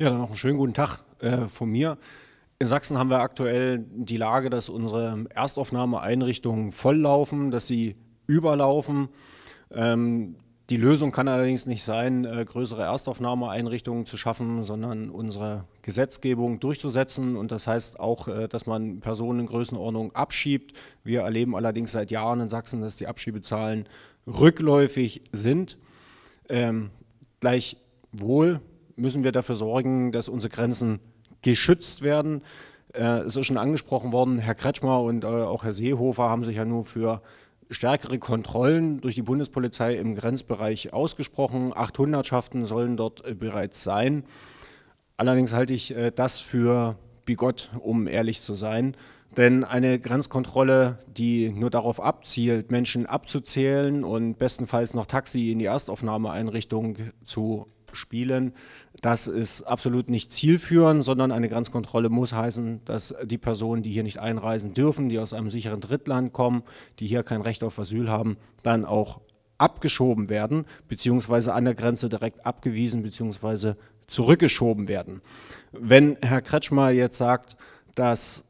Ja, dann noch einen schönen guten Tag äh, von mir. In Sachsen haben wir aktuell die Lage, dass unsere Erstaufnahmeeinrichtungen volllaufen, dass sie überlaufen. Ähm, die Lösung kann allerdings nicht sein, äh, größere Erstaufnahmeeinrichtungen zu schaffen, sondern unsere Gesetzgebung durchzusetzen. Und das heißt auch, äh, dass man Personen in Größenordnung abschiebt. Wir erleben allerdings seit Jahren in Sachsen, dass die Abschiebezahlen rückläufig sind. Ähm, gleichwohl müssen wir dafür sorgen, dass unsere Grenzen geschützt werden. Äh, es ist schon angesprochen worden, Herr Kretschmer und äh, auch Herr Seehofer haben sich ja nur für stärkere Kontrollen durch die Bundespolizei im Grenzbereich ausgesprochen. Acht Hundertschaften sollen dort äh, bereits sein. Allerdings halte ich äh, das für bigott, um ehrlich zu sein. Denn eine Grenzkontrolle, die nur darauf abzielt, Menschen abzuzählen und bestenfalls noch Taxi in die Erstaufnahmeeinrichtung zu spielen. Das ist absolut nicht zielführend, sondern eine Grenzkontrolle muss heißen, dass die Personen, die hier nicht einreisen dürfen, die aus einem sicheren Drittland kommen, die hier kein Recht auf Asyl haben, dann auch abgeschoben werden, beziehungsweise an der Grenze direkt abgewiesen, beziehungsweise zurückgeschoben werden. Wenn Herr Kretschmer jetzt sagt, dass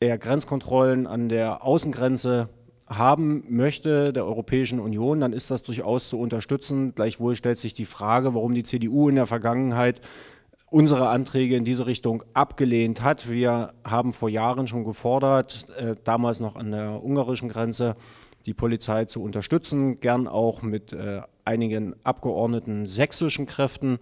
er Grenzkontrollen an der Außengrenze haben möchte der Europäischen Union, dann ist das durchaus zu unterstützen. Gleichwohl stellt sich die Frage, warum die CDU in der Vergangenheit unsere Anträge in diese Richtung abgelehnt hat. Wir haben vor Jahren schon gefordert, äh, damals noch an der ungarischen Grenze, die Polizei zu unterstützen, gern auch mit äh, einigen Abgeordneten sächsischen Kräften.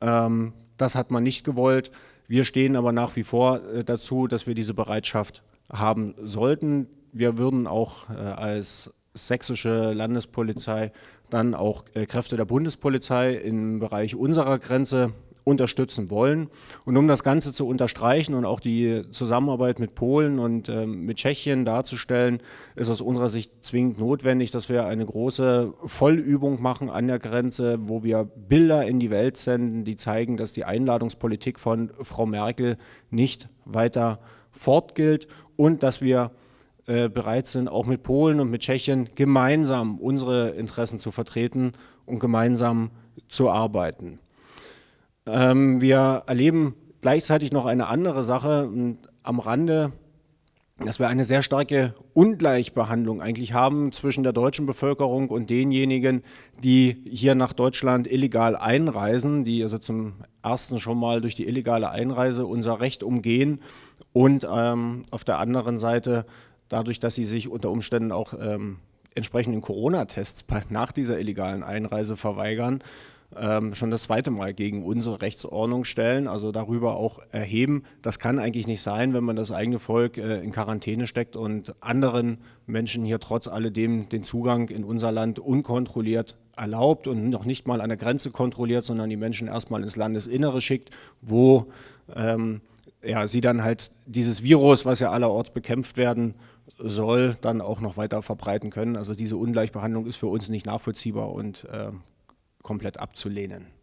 Ähm, das hat man nicht gewollt. Wir stehen aber nach wie vor äh, dazu, dass wir diese Bereitschaft haben sollten wir würden auch äh, als sächsische Landespolizei dann auch äh, Kräfte der Bundespolizei im Bereich unserer Grenze unterstützen wollen. Und um das Ganze zu unterstreichen und auch die Zusammenarbeit mit Polen und äh, mit Tschechien darzustellen, ist aus unserer Sicht zwingend notwendig, dass wir eine große Vollübung machen an der Grenze, wo wir Bilder in die Welt senden, die zeigen, dass die Einladungspolitik von Frau Merkel nicht weiter fortgilt und dass wir äh, bereit sind, auch mit Polen und mit Tschechien gemeinsam unsere Interessen zu vertreten und gemeinsam zu arbeiten. Ähm, wir erleben gleichzeitig noch eine andere Sache am Rande, dass wir eine sehr starke Ungleichbehandlung eigentlich haben zwischen der deutschen Bevölkerung und denjenigen, die hier nach Deutschland illegal einreisen, die also zum ersten schon mal durch die illegale Einreise unser Recht umgehen und ähm, auf der anderen Seite dadurch, dass sie sich unter Umständen auch ähm, entsprechenden Corona-Tests nach dieser illegalen Einreise verweigern, ähm, schon das zweite Mal gegen unsere Rechtsordnung stellen, also darüber auch erheben. Das kann eigentlich nicht sein, wenn man das eigene Volk äh, in Quarantäne steckt und anderen Menschen hier trotz alledem den Zugang in unser Land unkontrolliert erlaubt und noch nicht mal an der Grenze kontrolliert, sondern die Menschen erstmal ins Landesinnere schickt, wo ähm, ja, sie dann halt dieses Virus, was ja allerorts bekämpft werden soll, dann auch noch weiter verbreiten können. Also diese Ungleichbehandlung ist für uns nicht nachvollziehbar und äh, komplett abzulehnen.